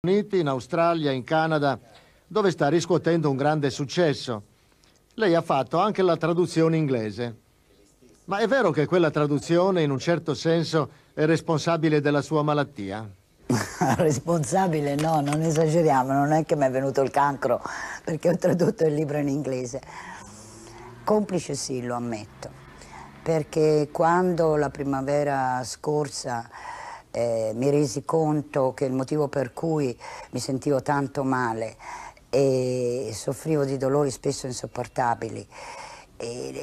Uniti, in Australia, in Canada, dove sta riscuotendo un grande successo. Lei ha fatto anche la traduzione inglese. Ma è vero che quella traduzione, in un certo senso, è responsabile della sua malattia? responsabile no, non esageriamo, non è che mi è venuto il cancro perché ho tradotto il libro in inglese. Complice sì, lo ammetto, perché quando la primavera scorsa eh, mi resi conto che il motivo per cui mi sentivo tanto male e soffrivo di dolori spesso insopportabili. E,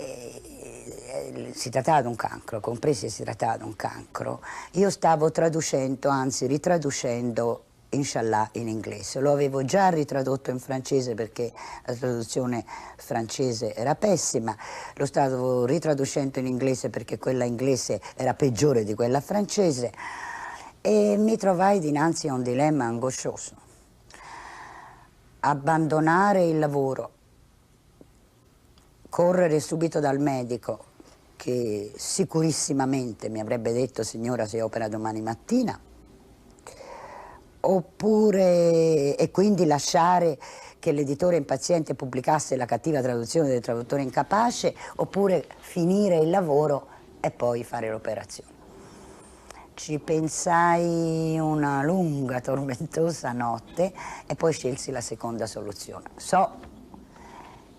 e, si trattava di un cancro, compresi si trattava di un cancro, io stavo traducendo, anzi ritraducendo Inshallah in inglese. Lo avevo già ritradotto in francese perché la traduzione francese era pessima, lo stavo ritraducendo in inglese perché quella inglese era peggiore di quella francese e mi trovai dinanzi a un dilemma angoscioso. Abbandonare il lavoro, correre subito dal medico, che sicurissimamente mi avrebbe detto signora si opera domani mattina, oppure e quindi lasciare che l'editore impaziente pubblicasse la cattiva traduzione del traduttore incapace, oppure finire il lavoro e poi fare l'operazione. Ci pensai una lunga, tormentosa notte e poi scelsi la seconda soluzione. So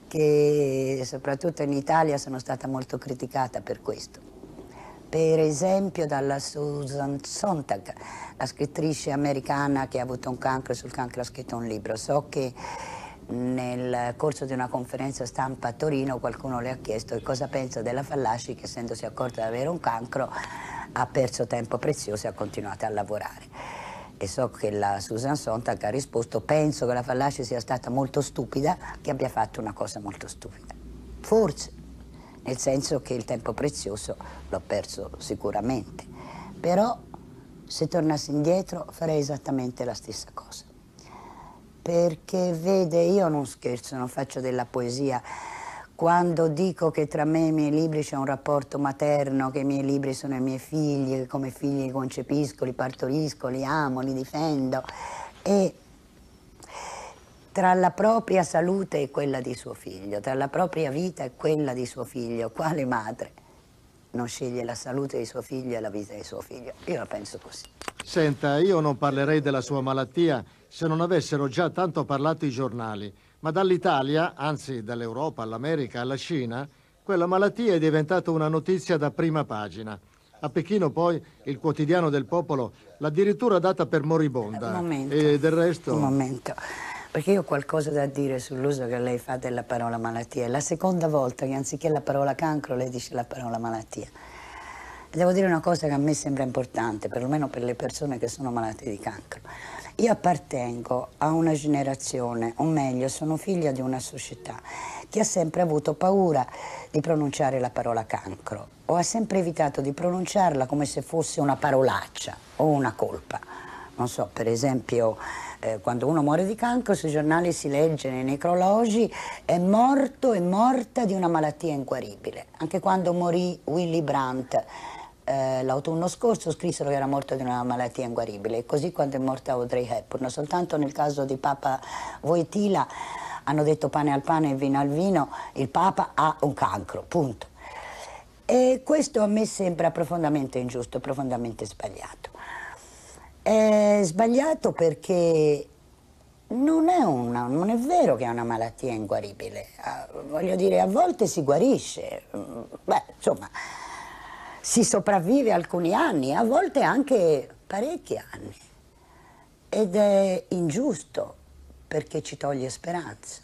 che soprattutto in Italia sono stata molto criticata per questo. Per esempio dalla Susan Sontag, la scrittrice americana che ha avuto un cancro, sul cancro ha scritto un libro. So che nel corso di una conferenza stampa a Torino qualcuno le ha chiesto cosa pensa della Fallaci che essendosi accorta di avere un cancro ha perso tempo prezioso e ha continuato a lavorare. E so che la Susan Sontag ha risposto penso che la Fallaci sia stata molto stupida, che abbia fatto una cosa molto stupida. Forse, nel senso che il tempo prezioso l'ho perso sicuramente, però se tornassi indietro farei esattamente la stessa cosa perché vede, io non scherzo, non faccio della poesia. Quando dico che tra me e i miei libri c'è un rapporto materno, che i miei libri sono i miei figli, che come figli li concepisco, li partorisco, li amo, li difendo, e tra la propria salute e quella di suo figlio, tra la propria vita e quella di suo figlio, quale madre non sceglie la salute di suo figlio e la vita di suo figlio? Io la penso così. Senta, io non parlerei della sua malattia se non avessero già tanto parlato i giornali, ma dall'Italia, anzi dall'Europa all'America, alla Cina, quella malattia è diventata una notizia da prima pagina. A Pechino poi il quotidiano del popolo l'ha addirittura data per moribonda. Un momento. E del resto... Un momento, perché io ho qualcosa da dire sull'uso che lei fa della parola malattia. È la seconda volta che anziché la parola cancro lei dice la parola malattia. Devo dire una cosa che a me sembra importante, perlomeno per le persone che sono malate di cancro. Io appartengo a una generazione, o meglio, sono figlia di una società che ha sempre avuto paura di pronunciare la parola cancro o ha sempre evitato di pronunciarla come se fosse una parolaccia o una colpa. Non so, per esempio, eh, quando uno muore di cancro sui giornali si legge nei necrologi è morto e morta di una malattia inguaribile. Anche quando morì Willy Brandt eh, l'autunno scorso scrissero che era morto di una malattia inguaribile, così quando è morta Audrey Hepburn. Soltanto nel caso di Papa Voitila hanno detto pane al pane e vino al vino, il Papa ha un cancro, punto. E questo a me sembra profondamente ingiusto, profondamente sbagliato. È sbagliato perché non è, una, non è, vero che è una malattia inguaribile, ah, voglio dire, a volte si guarisce, mm, beh, insomma si sopravvive alcuni anni, a volte anche parecchi anni. Ed è ingiusto perché ci toglie speranza.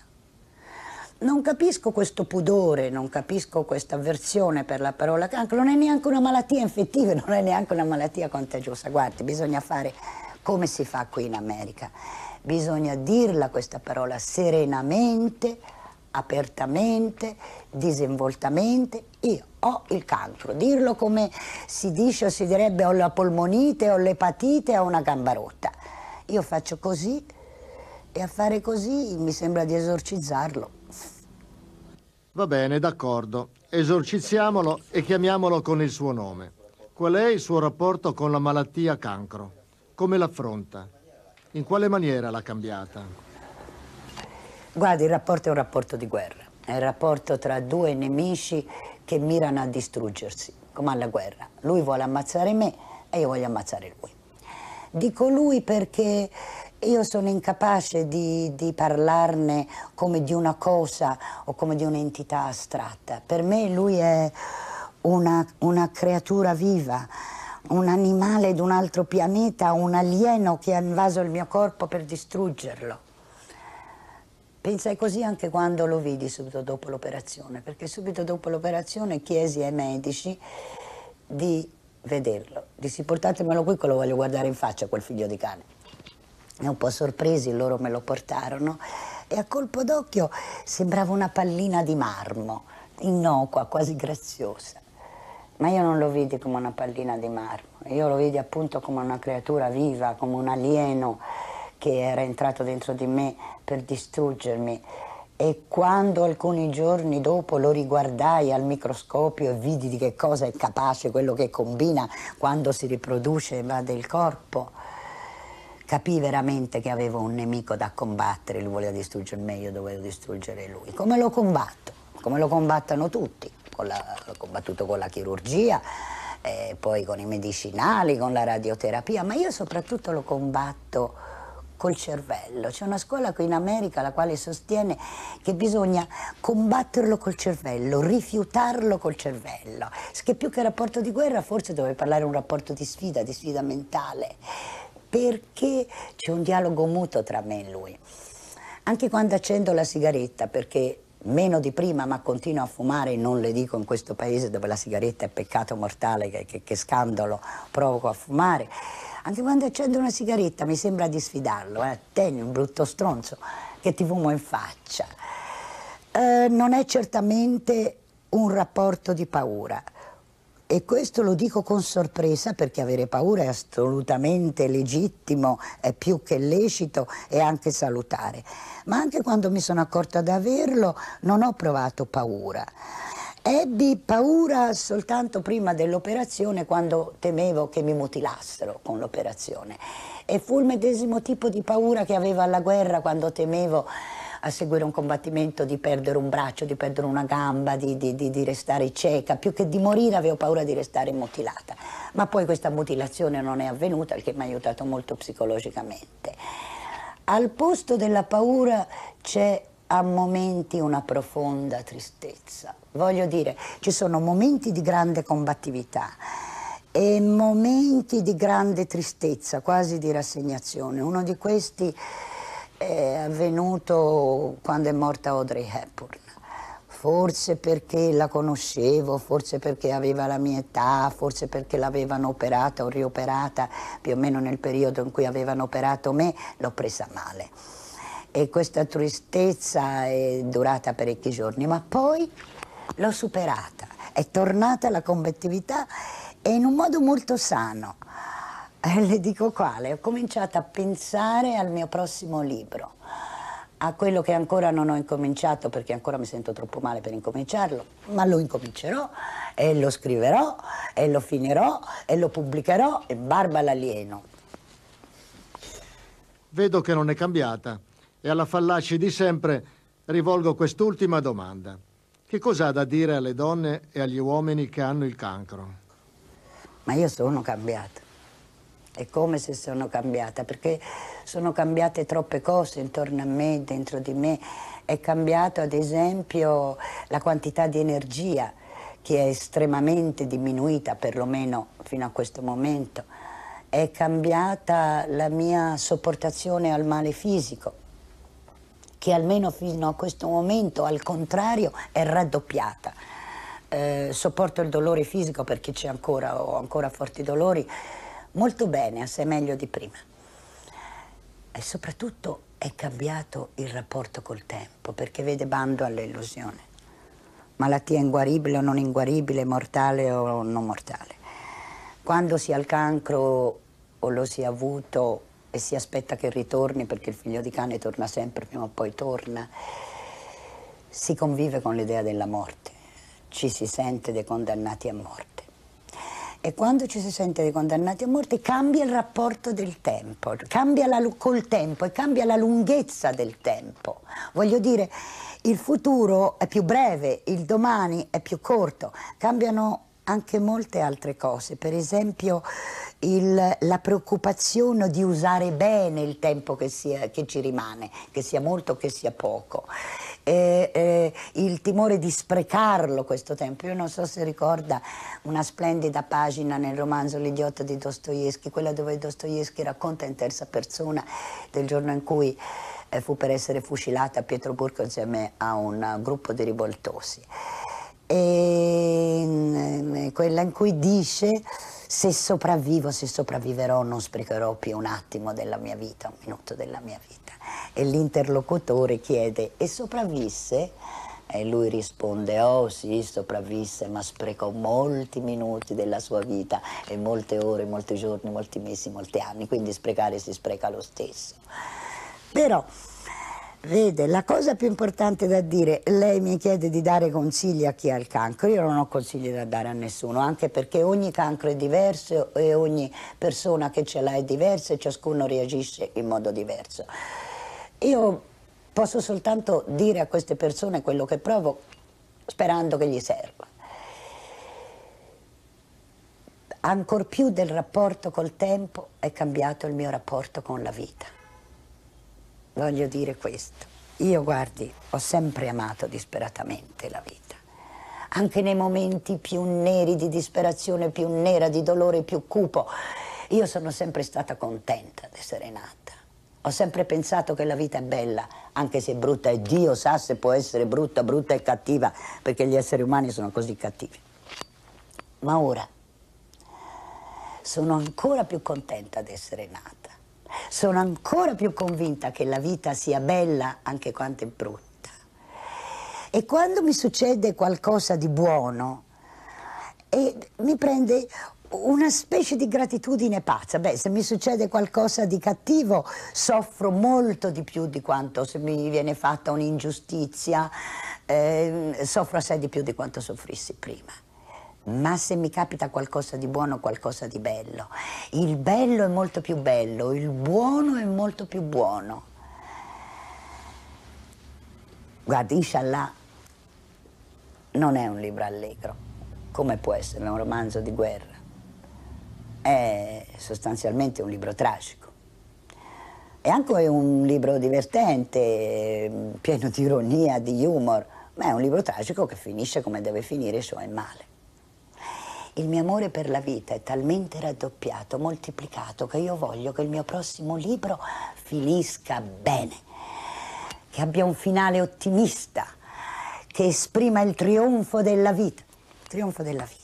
Non capisco questo pudore, non capisco questa avversione per la parola cancro, non è neanche una malattia infettiva, non è neanche una malattia contagiosa. Guardi, bisogna fare come si fa qui in America. Bisogna dirla questa parola serenamente, apertamente, disinvoltamente. Io ho il cancro. Dirlo come si dice o si direbbe ho la polmonite, ho l'epatite, ho una gamba rotta. Io faccio così e a fare così mi sembra di esorcizzarlo. Va bene, d'accordo. Esorciziamolo e chiamiamolo con il suo nome. Qual è il suo rapporto con la malattia cancro? Come l'affronta? In quale maniera l'ha cambiata? Guarda, il rapporto è un rapporto di guerra. È il rapporto tra due nemici che mirano a distruggersi, come alla guerra. Lui vuole ammazzare me e io voglio ammazzare lui. Dico lui perché io sono incapace di, di parlarne come di una cosa o come di un'entità astratta. Per me lui è una, una creatura viva un animale d'un altro pianeta, un alieno che ha invaso il mio corpo per distruggerlo. Pensai così anche quando lo vidi subito dopo l'operazione, perché subito dopo l'operazione chiesi ai medici di vederlo. Dissi portatemelo qui che lo voglio guardare in faccia quel figlio di cane. E un po' sorpresi loro me lo portarono e a colpo d'occhio sembrava una pallina di marmo, innocua, quasi graziosa. Ma io non lo vidi come una pallina di marmo, io lo vidi appunto come una creatura viva, come un alieno che era entrato dentro di me per distruggermi e quando alcuni giorni dopo lo riguardai al microscopio e vidi di che cosa è capace quello che combina quando si riproduce e va del corpo, capii veramente che avevo un nemico da combattere, lui voleva distruggermi, io dovevo distruggere lui. Come lo combatto? Come lo combattono tutti? La, l'ho combattuto con la chirurgia, eh, poi con i medicinali, con la radioterapia, ma io soprattutto lo combatto col cervello. C'è una scuola qui in America la quale sostiene che bisogna combatterlo col cervello, rifiutarlo col cervello, che più che rapporto di guerra forse dovrebbe parlare un rapporto di sfida, di sfida mentale, perché c'è un dialogo muto tra me e lui. Anche quando accendo la sigaretta, perché meno di prima ma continuo a fumare, non le dico in questo paese dove la sigaretta è peccato mortale, che, che, che scandalo provoco a fumare, anche quando accendo una sigaretta mi sembra di sfidarlo, eh. Tieni un brutto stronzo che ti fumo in faccia. Eh, non è certamente un rapporto di paura. E questo lo dico con sorpresa perché avere paura è assolutamente legittimo, è più che lecito e anche salutare. Ma anche quando mi sono accorta di averlo non ho provato paura. Ebbi paura soltanto prima dell'operazione quando temevo che mi mutilassero con l'operazione e fu il medesimo tipo di paura che avevo alla guerra quando temevo a seguire un combattimento di perdere un braccio, di perdere una gamba, di, di, di, di restare cieca, più che di morire avevo paura di restare mutilata, ma poi questa mutilazione non è avvenuta, il che mi ha aiutato molto psicologicamente. Al posto della paura c'è a momenti una profonda tristezza Voglio dire, ci sono momenti di grande combattività e momenti di grande tristezza, quasi di rassegnazione. Uno di questi è avvenuto quando è morta Audrey Hepburn. Forse perché la conoscevo, forse perché aveva la mia età, forse perché l'avevano operata o rioperata più o meno nel periodo in cui avevano operato me, l'ho presa male. E questa tristezza è durata parecchi giorni, ma poi l'ho superata, è tornata la combattività e in un modo molto sano. Eh, le dico quale, ho cominciato a pensare al mio prossimo libro, a quello che ancora non ho incominciato perché ancora mi sento troppo male per incominciarlo, ma lo incomincerò e lo scriverò e lo finirò e lo pubblicherò e barba l'alieno. Vedo che non è cambiata e alla fallaci di sempre rivolgo quest'ultima domanda. Che cosa ha da dire alle donne e agli uomini che hanno il cancro? Ma io sono cambiata. È come se sono cambiata? Perché sono cambiate troppe cose intorno a me, dentro di me. È cambiato ad esempio la quantità di energia che è estremamente diminuita, perlomeno fino a questo momento. È cambiata la mia sopportazione al male fisico che almeno fino a questo momento al contrario è raddoppiata. Eh, sopporto il dolore fisico perché c'è ancora, ho ancora forti dolori, molto bene, assai meglio di prima. E soprattutto è cambiato il rapporto col tempo, perché vede bando all'illusione. Malattia inguaribile o non inguaribile, mortale o non mortale. Quando si ha il cancro o lo si è avuto e si aspetta che ritorni perché il figlio di cane torna sempre, prima o poi torna. Si convive con l'idea della morte, ci si sente dei condannati a morte. E quando ci si sente dei condannati a morte cambia il rapporto del tempo, cambia la, col tempo e cambia la lunghezza del tempo. Voglio dire, il futuro è più breve, il domani è più corto, cambiano anche molte altre cose, per esempio il, la preoccupazione di usare bene il tempo che, sia, che, ci rimane, che sia molto o che sia poco, eh, eh, il timore di sprecarlo questo tempo. Io non so se ricorda una splendida pagina nel romanzo L'idiota di Dostoevsky, quella dove Dostoevsky racconta in terza persona del giorno in cui eh, fu per essere fucilata a Pietroburgo insieme a un eh, gruppo di rivoltosi e, mm, eh, quella in cui dice se sopravvivo, se sopravviverò non sprecherò più un attimo della mia vita, un minuto della mia vita. E l'interlocutore chiede e sopravvisse? E lui risponde, oh sì, sopravvisse, ma sprecò molti minuti della sua vita e molte ore, molti giorni, molti mesi, molti anni, quindi sprecare si spreca lo stesso. Però Vede, la cosa più importante da dire, lei mi chiede di dare consigli a chi ha il cancro, io non ho consigli da dare a nessuno, anche perché ogni cancro è diverso e ogni persona che ce l'ha è diversa e ciascuno reagisce in modo diverso. Io posso soltanto dire a queste persone quello che provo sperando che gli serva. Ancor più del rapporto col tempo è cambiato il mio rapporto con la vita voglio dire questo. Io, guardi, ho sempre amato disperatamente la vita. Anche nei momenti più neri di disperazione, più nera di dolore, più cupo, io sono sempre stata contenta di essere nata. Ho sempre pensato che la vita è bella, anche se è brutta, e Dio sa se può essere brutta, brutta e cattiva, perché gli esseri umani sono così cattivi. Ma ora sono ancora più contenta di essere nata sono ancora più convinta che la vita sia bella anche quanto è brutta. E quando mi succede qualcosa di buono, mi prende una specie di gratitudine pazza. Beh, se mi succede qualcosa di cattivo, soffro molto di più di quanto se mi viene fatta un'ingiustizia, eh, soffro assai di più di quanto soffrissi prima ma se mi capita qualcosa di buono, qualcosa di bello. Il bello è molto più bello, il buono è molto più buono. Guarda, Inshallah non è un libro allegro, come può essere un romanzo di guerra. È sostanzialmente un libro tragico. È anche un libro divertente, pieno di ironia, di humor, ma è un libro tragico che finisce come deve finire, cioè in male il mio amore per la vita è talmente raddoppiato, moltiplicato, che io voglio che il mio prossimo libro finisca bene, che abbia un finale ottimista, che esprima il trionfo della vita. Trionfo della vita.